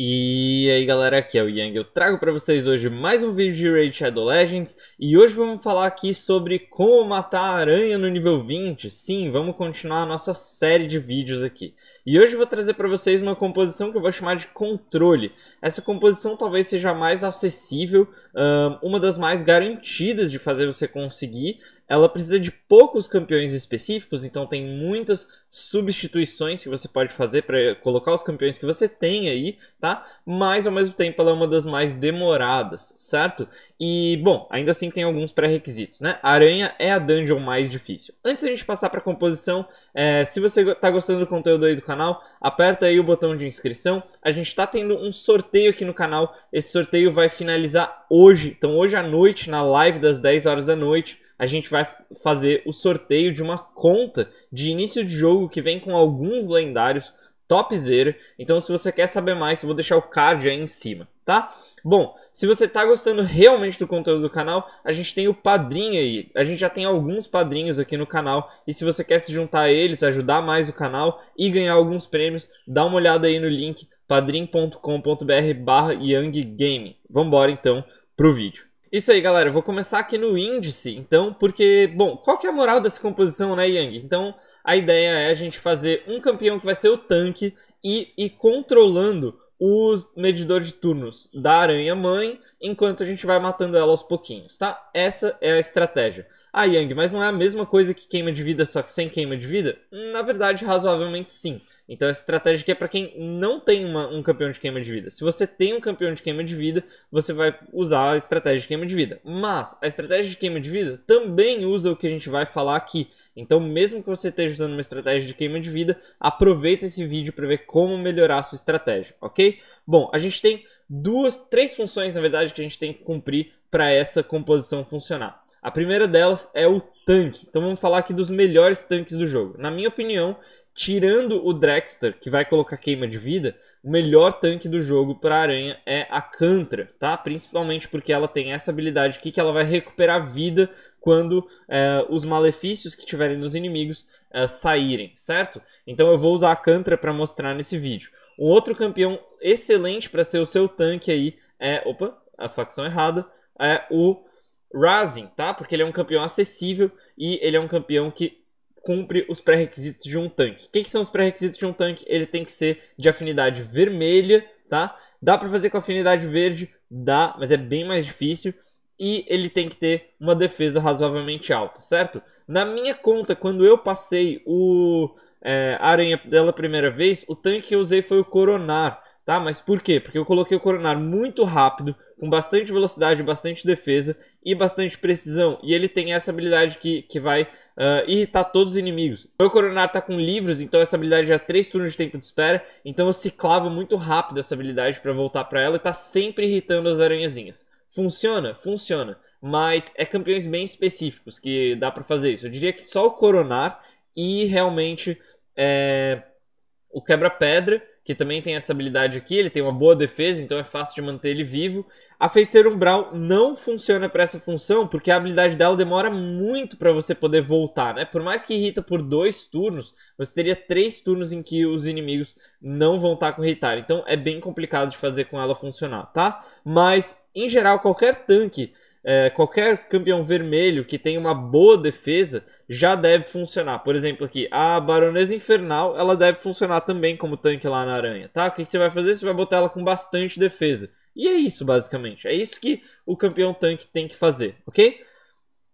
E aí galera, aqui é o Yang, eu trago para vocês hoje mais um vídeo de Raid Shadow Legends e hoje vamos falar aqui sobre como matar a aranha no nível 20, sim, vamos continuar a nossa série de vídeos aqui. E hoje eu vou trazer para vocês uma composição que eu vou chamar de controle, essa composição talvez seja mais acessível, uma das mais garantidas de fazer você conseguir, ela precisa de poucos campeões específicos, então tem muitas substituições que você pode fazer para colocar os campeões que você tem aí, tá? Mas ao mesmo tempo ela é uma das mais demoradas, certo? E bom, ainda assim tem alguns pré-requisitos, né? A aranha é a dungeon mais difícil. Antes da gente passar para composição, é, se você tá gostando do conteúdo aí do canal, aperta aí o botão de inscrição. A gente tá tendo um sorteio aqui no canal. Esse sorteio vai finalizar hoje, então hoje à noite na live das 10 horas da noite a gente vai fazer o sorteio de uma conta de início de jogo que vem com alguns lendários zero. Então, se você quer saber mais, eu vou deixar o card aí em cima, tá? Bom, se você está gostando realmente do conteúdo do canal, a gente tem o padrinho aí. A gente já tem alguns padrinhos aqui no canal. E se você quer se juntar a eles, ajudar mais o canal e ganhar alguns prêmios, dá uma olhada aí no link padrim.com.br barra Young Game. Vambora então pro vídeo. Isso aí, galera. Eu vou começar aqui no índice, então, porque, bom, qual que é a moral dessa composição, né, Yang? Então, a ideia é a gente fazer um campeão que vai ser o tanque e ir controlando os medidores de turnos da aranha-mãe enquanto a gente vai matando ela aos pouquinhos, tá? Essa é a estratégia. Ah, Yang, mas não é a mesma coisa que queima de vida, só que sem queima de vida? Na verdade, razoavelmente sim. Então, essa estratégia aqui é para quem não tem uma, um campeão de queima de vida. Se você tem um campeão de queima de vida, você vai usar a estratégia de queima de vida. Mas a estratégia de queima de vida também usa o que a gente vai falar aqui. Então, mesmo que você esteja usando uma estratégia de queima de vida, aproveita esse vídeo para ver como melhorar a sua estratégia, ok? Bom, a gente tem duas, três funções, na verdade, que a gente tem que cumprir para essa composição funcionar. A primeira delas é o tanque. Então vamos falar aqui dos melhores tanques do jogo. Na minha opinião, tirando o Drexter, que vai colocar queima de vida, o melhor tanque do jogo para aranha é a Cantra, tá? Principalmente porque ela tem essa habilidade aqui que ela vai recuperar vida quando é, os malefícios que tiverem nos inimigos é, saírem, certo? Então eu vou usar a Cantra para mostrar nesse vídeo. Um outro campeão excelente para ser o seu tanque aí é, opa, a facção errada, é o Rising, tá? Porque ele é um campeão acessível e ele é um campeão que cumpre os pré-requisitos de um tanque. O que, que são os pré-requisitos de um tanque? Ele tem que ser de afinidade vermelha, tá? Dá para fazer com afinidade verde? Dá, mas é bem mais difícil. E ele tem que ter uma defesa razoavelmente alta, certo? Na minha conta, quando eu passei o é, Aranha pela primeira vez, o tanque que eu usei foi o Coronar. Tá? Mas por quê? Porque eu coloquei o coronar muito rápido, com bastante velocidade, bastante defesa e bastante precisão. E ele tem essa habilidade que, que vai uh, irritar todos os inimigos. Meu coronar tá com livros, então essa habilidade já é 3 turnos de tempo de espera. Então eu ciclava muito rápido essa habilidade para voltar para ela e tá sempre irritando as aranhazinhas. Funciona? Funciona. Mas é campeões bem específicos que dá para fazer isso. Eu diria que só o coronar e realmente é, o quebra-pedra que também tem essa habilidade aqui, ele tem uma boa defesa, então é fácil de manter ele vivo. A Feiticeira Umbral não funciona para essa função, porque a habilidade dela demora muito para você poder voltar, né? Por mais que irrita por dois turnos, você teria três turnos em que os inimigos não vão estar tá com irritar, então é bem complicado de fazer com ela funcionar, tá? Mas, em geral, qualquer tanque é, qualquer campeão vermelho que tenha uma boa defesa já deve funcionar. Por exemplo, aqui, a Baronesa Infernal, ela deve funcionar também como tanque lá na aranha, tá? O que, você vai fazer? Você vai botar ela com bastante defesa. E é isso, basicamente. É isso que o campeão tanque tem que fazer, ok?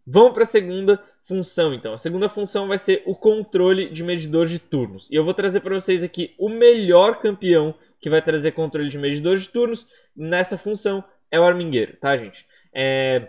Vamos para a segunda função, então. A segunda função vai ser o controle de medidor de turnos. E eu vou trazer para vocês aqui o melhor campeão que vai trazer controle de medidor de turnos nessa função é o Armingueiro, tá, gente? É...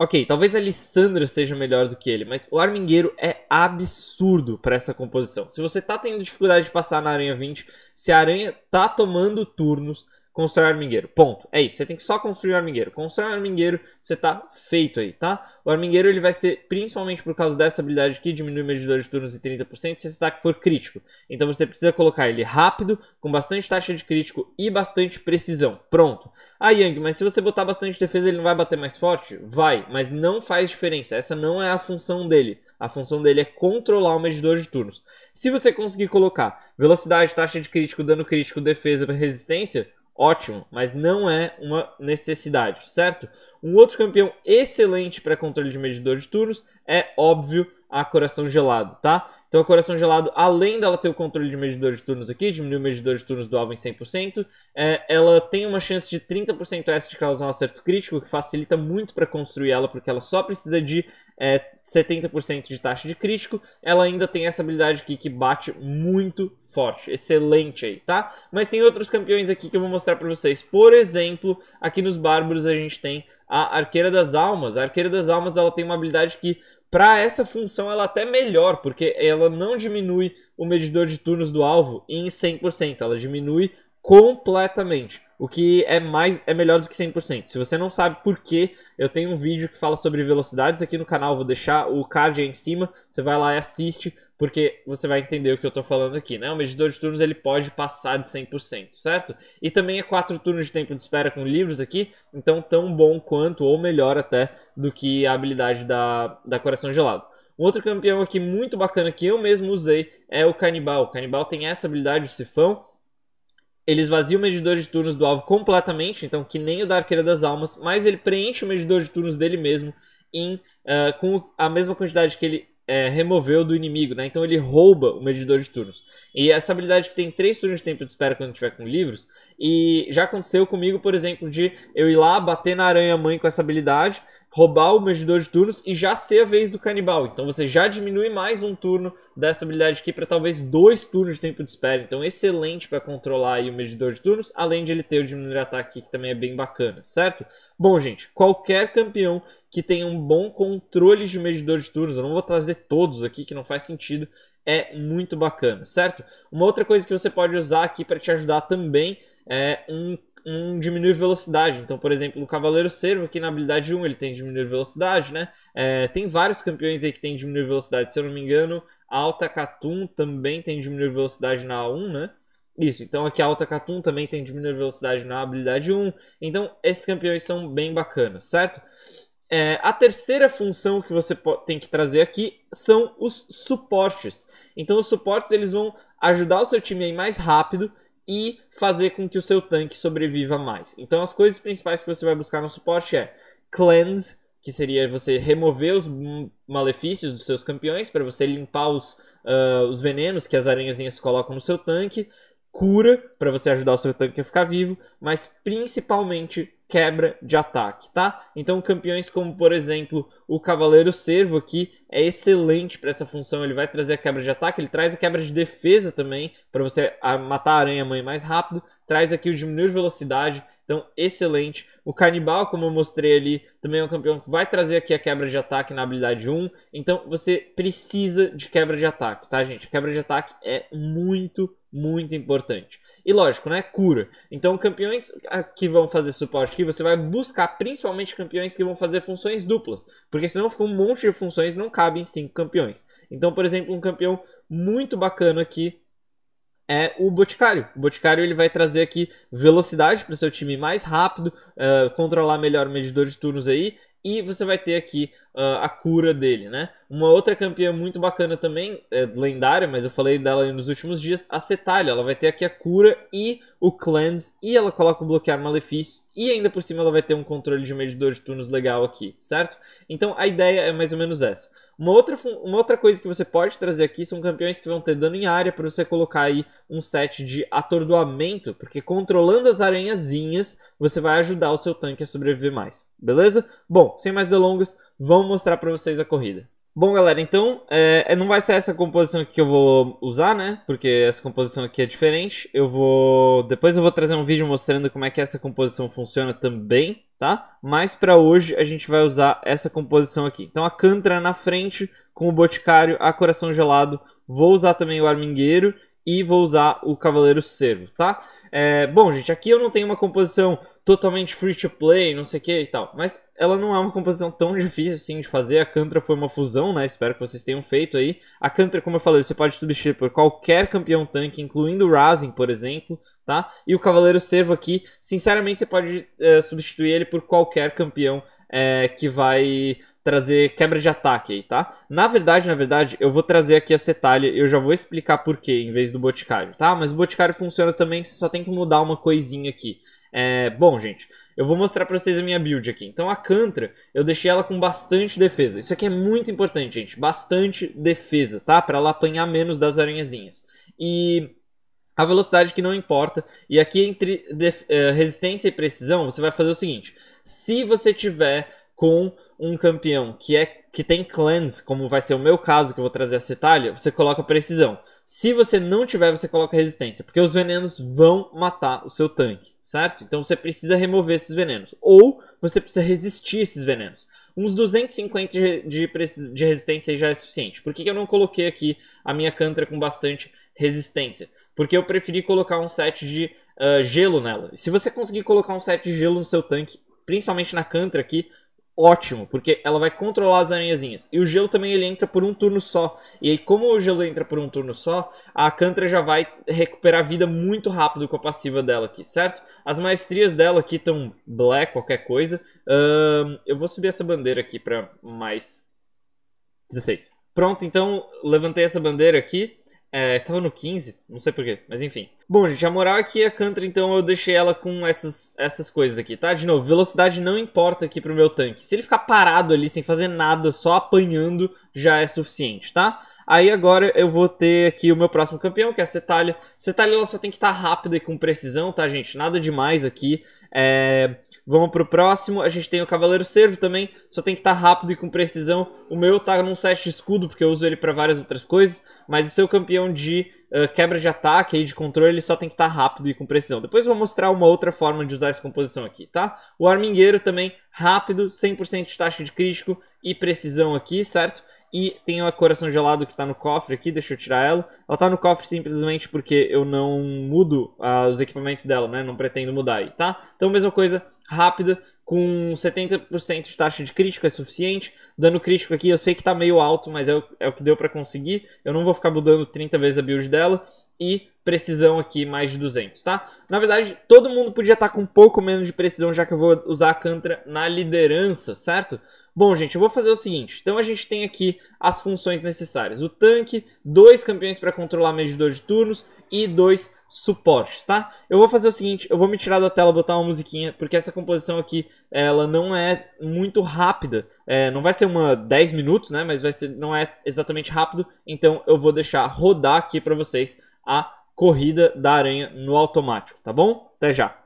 Ok, talvez a Lissandra seja melhor do que ele, mas o Armingueiro é absurdo para essa composição. Se você tá tendo dificuldade de passar na Aranha 20, se a Aranha tá tomando turnos, Constrói o armingueiro. Ponto. É isso. Você tem que só construir o armingueiro. Constrói o armingueiro, você tá feito aí, tá? O armingueiro ele vai ser, principalmente por causa dessa habilidade que diminui o medidor de turnos em 30%, se esse ataque for crítico. Então você precisa colocar ele rápido, com bastante taxa de crítico e bastante precisão. Pronto. Ah, Yang, mas se você botar bastante defesa, ele não vai bater mais forte? Vai, mas não faz diferença. Essa não é a função dele. A função dele é controlar o medidor de turnos. Se você conseguir colocar velocidade, taxa de crítico, dano crítico, defesa, resistência, ótimo, mas não é uma necessidade, certo? Um outro campeão excelente para controle de medidor de turnos é, óbvio, a Coração Gelado, tá? Então a Coração Gelado, além dela ter o controle de medidor de turnos aqui, diminui o medidor de turnos do alvo em 100%, é, ela tem uma chance de 30% extra de causar um acerto crítico, que facilita muito para construir ela, porque ela só precisa de é, 70% de taxa de crítico. Ela ainda tem essa habilidade aqui que bate muito forte, excelente aí, tá? Mas tem outros campeões aqui que eu vou mostrar para vocês. Por exemplo, aqui nos Bárbaros a gente tem a Arqueira das Almas. A Arqueira das Almas ela tem uma habilidade que para essa função ela até melhor, porque ela não diminui o medidor de turnos do alvo em 100%, ela diminui completamente o que é mais é melhor do que 100%. Se você não sabe por quê, eu tenho um vídeo que fala sobre velocidades aqui no canal, vou deixar o card aí em cima, você vai lá e assiste, porque você vai entender o que eu estou falando aqui, né? O medidor de turnos ele pode passar de 100%, certo? E também é 4 turnos de tempo de espera com livros aqui, então tão bom quanto, ou melhor até, do que a habilidade da, da Coração Gelado. Um outro campeão aqui muito bacana que eu mesmo usei é o Canibal. O Canibal tem essa habilidade, o Sifão, ele esvazia o medidor de turnos do alvo completamente, então que nem o da Arqueira das Almas, mas ele preenche o medidor de turnos dele mesmo em, uh, com a mesma quantidade que ele eh, removeu do inimigo, né? Então ele rouba o medidor de turnos. E essa habilidade que tem 3 turnos de tempo de espera quando tiver com livros, e já aconteceu comigo, por exemplo, de eu ir lá, bater na aranha-mãe com essa habilidade, roubar o medidor de turnos e já ser a vez do canibal. Então você já diminui mais um turno dessa habilidade aqui para talvez dois turnos de tempo de espera. Então excelente para controlar o medidor de turnos, além de ele ter o diminuir ataque aqui, que também é bem bacana, certo? Bom, gente, qualquer campeão que tenha um bom controle de medidor de turnos, eu não vou trazer todos aqui que não faz sentido, é muito bacana, certo? Uma outra coisa que você pode usar aqui para te ajudar também é um, um diminuir velocidade. Então, por exemplo, o Cavaleiro Cervo, aqui na habilidade 1, ele tem diminuir velocidade, né? É, tem vários campeões aí que tem diminuir velocidade. Se eu não me engano, a Alta Catum também tem diminuir velocidade na A1, né? Isso, então aqui a Alta Catum também tem diminuir velocidade na habilidade 1. Então, esses campeões são bem bacanas, certo? É, a terceira função que você tem que trazer aqui são os suportes. Então, os suportes eles vão ajudar o seu time a ir mais rápido e fazer com que o seu tanque sobreviva mais. Então as coisas principais que você vai buscar no suporte é cleanse, que seria você remover os malefícios dos seus campeões para você limpar os, uh, os venenos que as aranhazinhas colocam no seu tanque, cura para você ajudar o seu tanque a ficar vivo, mas principalmente quebra de ataque, tá? Então, campeões como, por exemplo, o Cavaleiro Servo aqui é excelente para essa função. Ele vai trazer a quebra de ataque, ele traz a quebra de defesa também, para você ah, matar a aranha-mãe mais rápido. Traz aqui o diminuir velocidade, então excelente. O Canibal, como eu mostrei ali, também é um campeão que vai trazer aqui a quebra de ataque na habilidade 1. Então, você precisa de quebra de ataque, tá, gente? quebra de ataque é muito muito importante. E lógico, né? Cura. Então, campeões ah, que vão fazer suporte aqui, você vai buscar principalmente campeões que vão fazer funções duplas. Porque senão fica um monte de funções não cabem cinco campeões. Então, por exemplo, um campeão muito bacana aqui é o Boticário. O Boticário ele vai trazer aqui velocidade para o seu time mais rápido, uh, controlar melhor o medidor de turnos aí e você vai ter aqui uh, a cura dele, né? Uma outra campeã muito bacana também, é lendária, mas eu falei dela nos últimos dias, a Cetalha. Ela vai ter aqui a cura e o cleanse, e ela coloca o bloquear malefícios e ainda por cima ela vai ter um controle de medidor de turnos legal aqui, certo? Então a ideia é mais ou menos essa. Uma outra, uma outra coisa que você pode trazer aqui são campeões que vão ter dano em área para você colocar aí um set de atordoamento, porque controlando as aranhazinhas, você vai ajudar o seu tanque a sobreviver mais, beleza? Bom, Bom, sem mais delongas, vamos mostrar para vocês a corrida. Bom, galera, então, é, é, não vai ser essa composição aqui que eu vou usar, né? Porque essa composição aqui é diferente. Eu vou... Depois eu vou trazer um vídeo mostrando como é que essa composição funciona também, tá? Mas para hoje a gente vai usar essa composição aqui. Então a Cantra na frente, com o Boticário, a Coração Gelado. Vou usar também o Armingueiro e vou usar o Cavaleiro servo tá? É, bom, gente, aqui eu não tenho uma composição totalmente free to play, não sei o que e tal, mas ela não é uma composição tão difícil assim de fazer, a Cantra foi uma fusão, né, espero que vocês tenham feito aí. A Cantra, como eu falei, você pode substituir por qualquer campeão tanque, incluindo o Razin, por exemplo, tá? E o Cavaleiro servo aqui, sinceramente, você pode é, substituir ele por qualquer campeão é, que vai trazer quebra de ataque aí, tá? Na verdade, na verdade, eu vou trazer aqui a Cetalha e eu já vou explicar por quê em vez do Boticário, tá? Mas o Boticário funciona também, você só tem que mudar uma coisinha aqui. É, bom, gente, eu vou mostrar pra vocês a minha build aqui. Então a Cantra, eu deixei ela com bastante defesa. Isso aqui é muito importante, gente. Bastante defesa, tá? Pra ela apanhar menos das aranhazinhas. E a velocidade que não importa. E aqui entre eh, resistência e precisão, você vai fazer o seguinte. Se você tiver com um campeão que é que tem cleanse, como vai ser o meu caso que eu vou trazer essa Itália, você coloca precisão. Se você não tiver, você coloca resistência, porque os venenos vão matar o seu tanque, certo? Então você precisa remover esses venenos, ou você precisa resistir esses venenos. Uns 250 de, de resistência já é suficiente. Por que, que eu não coloquei aqui a minha Cantra com bastante resistência? Porque eu preferi colocar um set de uh, gelo nela. Se você conseguir colocar um set de gelo no seu tanque, principalmente na Cantra aqui, ótimo, porque ela vai controlar as aranhazinhas. E o gelo também ele entra por um turno só. E aí, como o gelo entra por um turno só, a Cantra já vai recuperar vida muito rápido com a passiva dela aqui, certo? As maestrias dela aqui estão black, qualquer coisa. Um, eu vou subir essa bandeira aqui para mais 16. Pronto, então levantei essa bandeira aqui. É, tava no 15, não sei porquê, mas enfim. Bom, gente, a moral aqui é a Cantra, então eu deixei ela com essas, essas coisas aqui, tá? De novo, velocidade não importa aqui pro meu tanque. Se ele ficar parado ali sem fazer nada, só apanhando, já é suficiente, tá? Aí agora eu vou ter aqui o meu próximo campeão, que é a Cetalha. Cetalha ela só tem que estar tá rápida e com precisão, tá, gente? Nada demais aqui. É... Vamos pro próximo. A gente tem o Cavaleiro Servo também. Só tem que estar tá rápido e com precisão. O meu tá num set de escudo, porque eu uso ele para várias outras coisas. Mas o seu campeão de uh, quebra de ataque e de controle, ele só tem que estar tá rápido e com precisão. Depois eu vou mostrar uma outra forma de usar essa composição aqui, tá? O armingueiro também, rápido, 100% de taxa de crítico e precisão aqui, certo? E tem o coração gelado que tá no cofre aqui, deixa eu tirar ela. Ela tá no cofre simplesmente porque eu não mudo ah, os equipamentos dela, né? Não pretendo mudar aí, tá? Então, mesma coisa, rápida, com 70% de taxa de crítico é suficiente. Dano crítico aqui eu sei que tá meio alto, mas é o, é o que deu para conseguir. Eu não vou ficar mudando 30 vezes a build dela. E precisão aqui mais de 200, tá? Na verdade, todo mundo podia estar tá com um pouco menos de precisão, já que eu vou usar a Cantra na liderança, certo? Bom, gente, eu vou fazer o seguinte. Então a gente tem aqui as funções necessárias. O tanque, dois campeões para controlar medidor de turnos e dois suportes, tá? Eu vou fazer o seguinte, eu vou me tirar da tela, botar uma musiquinha, porque essa composição aqui ela não é muito rápida. É, não vai ser uma 10 minutos, né? Mas vai ser, não é exatamente rápido. Então eu vou deixar rodar aqui para vocês a corrida da aranha no automático, tá bom? Até já!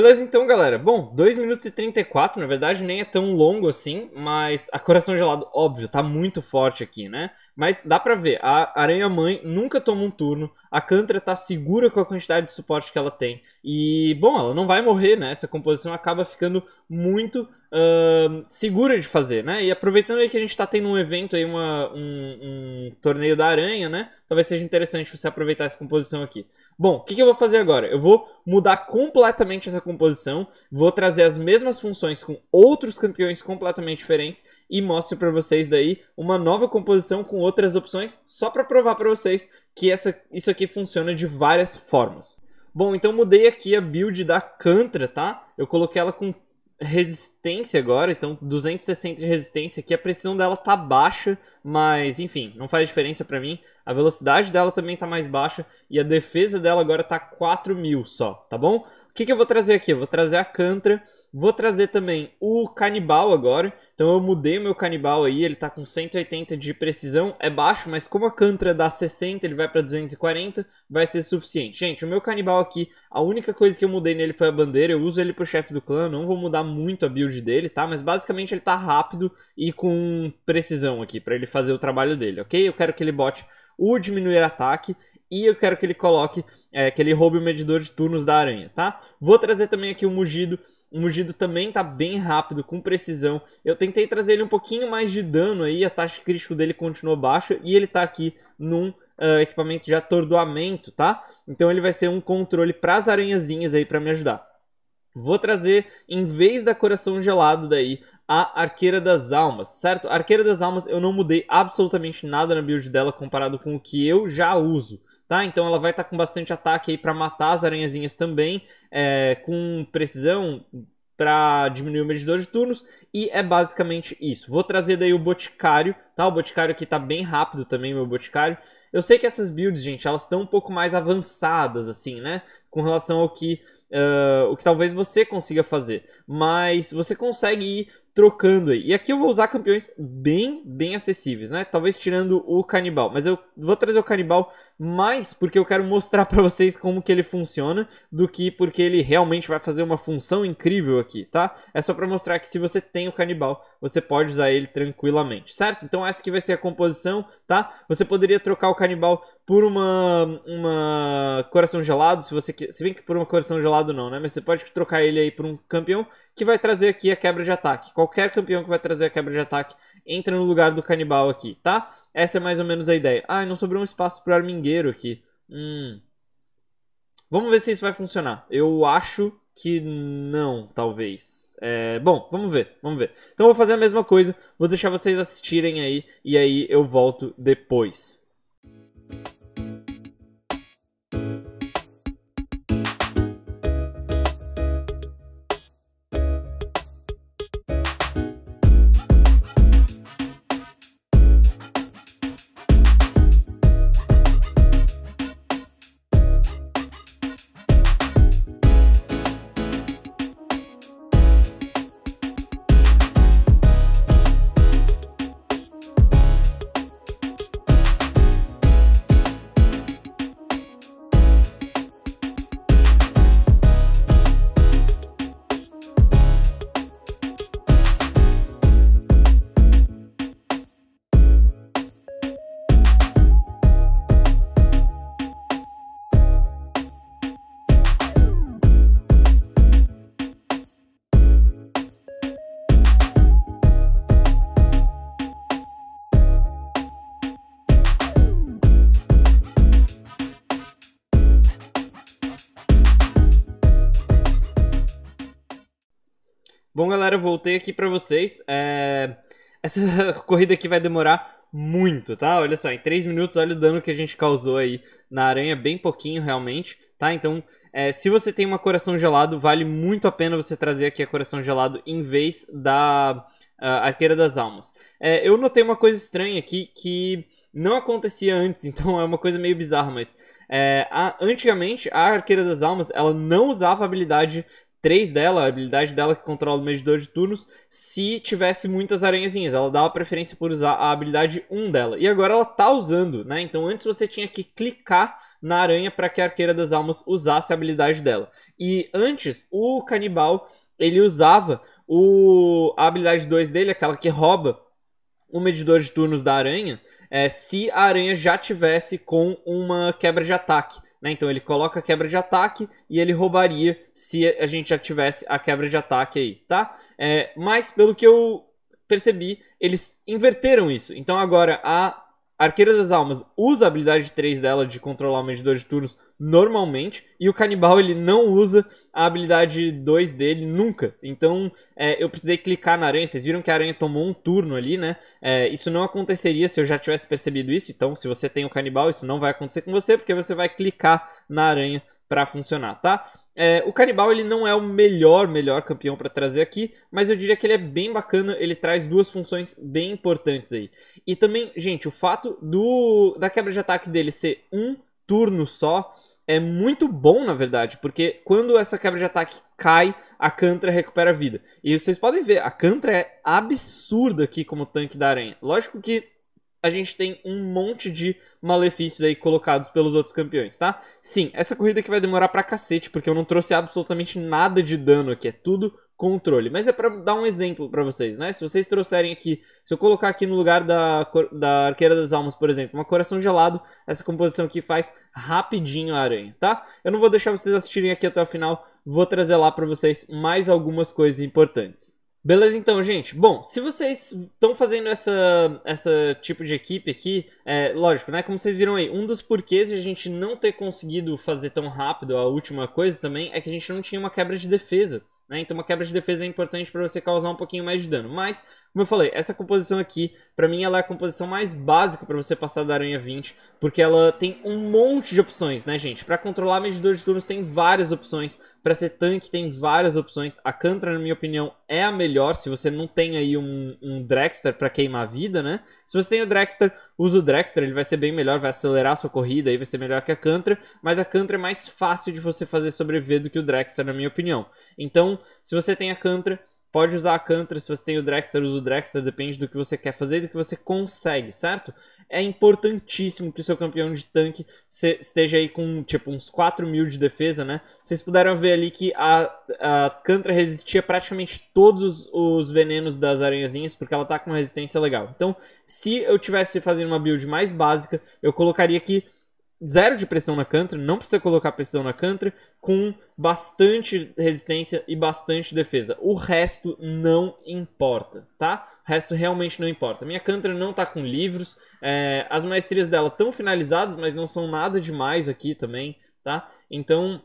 Beleza, então, galera. Bom, 2 minutos e 34, na verdade, nem é tão longo assim, mas a coração gelado, óbvio, tá muito forte aqui, né? Mas dá pra ver, a Aranha Mãe nunca toma um turno, a Cantra tá segura com a quantidade de suporte que ela tem. E, bom, ela não vai morrer, né? Essa composição acaba ficando muito uh, segura de fazer, né? E aproveitando aí que a gente tá tendo um evento aí, uma, um, um torneio da aranha, né? Talvez seja interessante você aproveitar essa composição aqui. Bom, o que, que eu vou fazer agora? Eu vou mudar completamente essa composição, vou trazer as mesmas funções com outros campeões completamente diferentes e mostro para vocês daí uma nova composição com outras opções, só para provar para vocês que essa, isso aqui funciona de várias formas. Bom, então mudei aqui a build da Cantra, tá? Eu coloquei ela com resistência agora, então 260 de resistência aqui, a precisão dela tá baixa, mas enfim, não faz diferença para mim. A velocidade dela também tá mais baixa e a defesa dela agora tá 4 mil só, tá bom? que, que eu vou trazer aqui? Eu vou trazer a Cantra, vou trazer também o Canibal agora. Então eu mudei meu Canibal aí, ele tá com 180 de precisão, é baixo, mas como a Cantra dá 60, ele vai para 240, vai ser suficiente. Gente, o meu Canibal aqui, a única coisa que eu mudei nele foi a bandeira, eu uso ele pro chefe do clã, não vou mudar muito a build dele, tá? Mas basicamente ele tá rápido e com precisão aqui, para ele fazer o trabalho dele, ok? Eu quero que ele bote o diminuir ataque e eu quero que ele coloque, é, que ele roube o medidor de turnos da aranha, tá? Vou trazer também aqui o Mugido, o Mugido também tá bem rápido, com precisão. Eu tentei trazer ele um pouquinho mais de dano aí, a taxa crítica crítico dele continuou baixa e ele tá aqui num uh, equipamento de atordoamento, tá? Então ele vai ser um controle pras aranhazinhas aí para me ajudar. Vou trazer, em vez da Coração Gelado daí, a Arqueira das Almas, certo? A Arqueira das Almas eu não mudei absolutamente nada na build dela comparado com o que eu já uso tá? Então ela vai estar tá com bastante ataque aí para matar as aranhazinhas também, é, com precisão para diminuir o medidor de turnos e é basicamente isso. Vou trazer daí o Boticário, tá? O Boticário aqui tá bem rápido também, meu Boticário. Eu sei que essas builds, gente, elas estão um pouco mais avançadas, assim, né? Com relação ao que, uh, o que talvez você consiga fazer. Mas você consegue ir trocando aí. E aqui eu vou usar campeões bem, bem acessíveis, né? Talvez tirando o canibal, mas eu vou trazer o canibal mais porque eu quero mostrar para vocês como que ele funciona do que porque ele realmente vai fazer uma função incrível aqui, tá? É só para mostrar que se você tem o canibal, você pode usar ele tranquilamente, certo? Então essa que vai ser a composição, tá? Você poderia trocar o canibal por uma uma coração gelado, se você se bem que por uma coração gelado não, né? Mas você pode trocar ele aí por um campeão que vai trazer aqui a quebra de ataque. Qual qualquer campeão que vai trazer a quebra de ataque entra no lugar do canibal aqui, tá? Essa é mais ou menos a ideia. Ah, não sobrou um espaço pro armingueiro aqui. Hum. Vamos ver se isso vai funcionar. Eu acho que não, talvez. É, bom, vamos ver, vamos ver. Então vou fazer a mesma coisa, vou deixar vocês assistirem aí e aí eu volto depois. galera, voltei aqui para vocês. É... Essa corrida aqui vai demorar muito, tá? Olha só, em 3 minutos, olha o dano que a gente causou aí na aranha, bem pouquinho realmente, tá? Então, é, se você tem uma coração gelado, vale muito a pena você trazer aqui a coração gelado em vez da Arqueira das Almas. É, eu notei uma coisa estranha aqui que não acontecia antes, então é uma coisa meio bizarra, mas... É, a, antigamente, a Arqueira das Almas, ela não usava a habilidade 3 dela, a habilidade dela que controla o medidor de turnos, se tivesse muitas aranhazinhas. Ela dava preferência por usar a habilidade 1 dela. E agora ela tá usando, né? Então antes você tinha que clicar na aranha para que a Arqueira das Almas usasse a habilidade dela. E antes, o canibal, ele usava o... a habilidade 2 dele, aquela que rouba o medidor de turnos da aranha, é, se a aranha já tivesse com uma quebra de ataque. Né? Então ele coloca a quebra de ataque e ele roubaria se a gente já tivesse a quebra de ataque aí, tá? É, mas, pelo que eu percebi, eles inverteram isso. Então agora a Arqueira das Almas usa a habilidade 3 dela de controlar o medidor de turnos normalmente, e o Canibal ele não usa a habilidade 2 dele nunca. Então é, eu precisei clicar na aranha, vocês viram que a aranha tomou um turno ali, né? É, isso não aconteceria se eu já tivesse percebido isso, então se você tem o Canibal isso não vai acontecer com você, porque você vai clicar na aranha para funcionar, tá? É, o Canibal ele não é o melhor, melhor campeão para trazer aqui, mas eu diria que ele é bem bacana, ele traz duas funções bem importantes aí. E também, gente, o fato do da quebra de ataque dele ser um turno só é muito bom, na verdade, porque quando essa quebra de ataque cai, a Cantra recupera vida. E vocês podem ver, a Cantra é absurda aqui como tanque da aranha. Lógico que a gente tem um monte de malefícios aí colocados pelos outros campeões, tá? Sim, essa corrida que vai demorar pra cacete, porque eu não trouxe absolutamente nada de dano aqui, é tudo controle. Mas é para dar um exemplo para vocês, né? Se vocês trouxerem aqui, se eu colocar aqui no lugar da, da Arqueira das Almas, por exemplo, uma coração gelado, essa composição aqui faz rapidinho a aranha, tá? Eu não vou deixar vocês assistirem aqui até o final, vou trazer lá para vocês mais algumas coisas importantes. Beleza então, gente. Bom, se vocês estão fazendo essa, essa tipo de equipe aqui, é lógico, né? Como vocês viram aí, um dos porquês de a gente não ter conseguido fazer tão rápido a última coisa também é que a gente não tinha uma quebra de defesa. Né? Então uma quebra de defesa é importante para você causar um pouquinho mais de dano. Mas, como eu falei, essa composição aqui, para mim, ela é a composição mais básica para você passar da Aranha 20, porque ela tem um monte de opções, né, gente? Para controlar medidor de turnos tem várias opções, para ser tanque tem várias opções. A Cantra, na minha opinião, é a melhor, se você não tem aí um, um Drexter para queimar a vida, né? Se você tem o Drexter, usa o Drexter, ele vai ser bem melhor, vai acelerar a sua corrida, aí vai ser melhor que a Cantra, mas a Cantra é mais fácil de você fazer sobreviver do que o Drexter, na minha opinião. Então, se você tem a Cantra, Pode usar a Cantra se você tem o Drexter, usa o Drexter, depende do que você quer fazer e do que você consegue, certo? É importantíssimo que o seu campeão de tanque esteja aí com, tipo, uns 4 mil de defesa, né? Vocês puderam ver ali que a, a Cantra resistia praticamente todos os, os venenos das aranhazinhas, porque ela tá com uma resistência legal. Então, se eu tivesse fazendo uma build mais básica, eu colocaria aqui zero de pressão na cantra, não precisa colocar pressão na cantra, com bastante resistência e bastante defesa. O resto não importa, tá? O resto realmente não importa. Minha cantra não tá com livros, é, as maestrias dela estão finalizadas, mas não são nada demais aqui também, tá? Então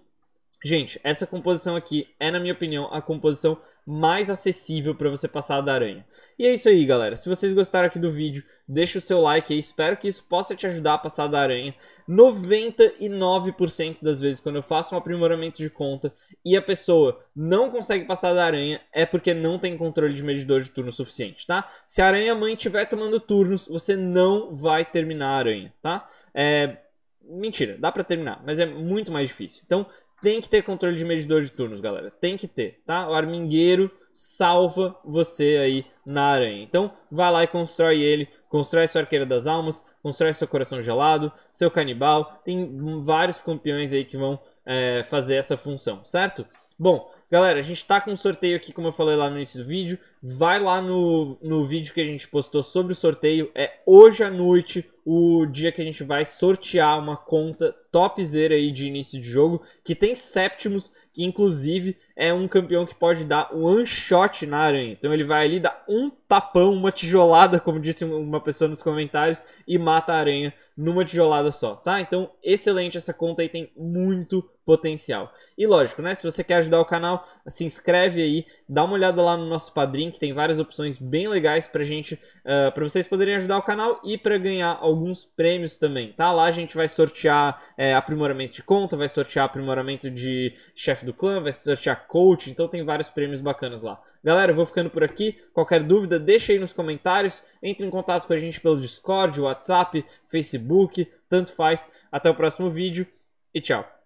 Gente, essa composição aqui é, na minha opinião, a composição mais acessível para você passar da aranha. E é isso aí, galera. Se vocês gostaram aqui do vídeo, deixa o seu like aí. Espero que isso possa te ajudar a passar da aranha. 99% das vezes, quando eu faço um aprimoramento de conta e a pessoa não consegue passar da aranha, é porque não tem controle de medidor de turno suficiente, tá? Se a aranha-mãe estiver tomando turnos, você não vai terminar a aranha, tá? É... Mentira, dá pra terminar, mas é muito mais difícil. Então, tem que ter controle de medidor de turnos, galera. Tem que ter, tá? O armingueiro salva você aí na aranha. Então, vai lá e constrói ele. Constrói sua arqueira das almas. Constrói seu coração gelado. Seu canibal. Tem vários campeões aí que vão é, fazer essa função, certo? Bom, galera, a gente tá com um sorteio aqui, como eu falei lá no início do vídeo vai lá no, no vídeo que a gente postou sobre o sorteio. É hoje à noite o dia que a gente vai sortear uma conta topzera aí de início de jogo, que tem Septimus, que inclusive é um campeão que pode dar um one-shot na aranha. Então ele vai ali, dar um tapão, uma tijolada, como disse uma pessoa nos comentários, e mata a aranha numa tijolada só, tá? Então, excelente essa conta aí, tem muito potencial. E lógico, né, se você quer ajudar o canal, se inscreve aí, dá uma olhada lá no nosso padrinho, tem várias opções bem legais pra gente, uh, ah, para vocês poderem ajudar o canal e para ganhar alguns prêmios também, tá? Lá a gente vai sortear é, aprimoramento de conta, vai sortear aprimoramento de chefe do clã, vai sortear coach, então tem vários prêmios bacanas lá. Galera, eu vou ficando por aqui. Qualquer dúvida, deixa aí nos comentários, entre em contato com a gente pelo Discord, WhatsApp, Facebook, tanto faz. Até o próximo vídeo e tchau.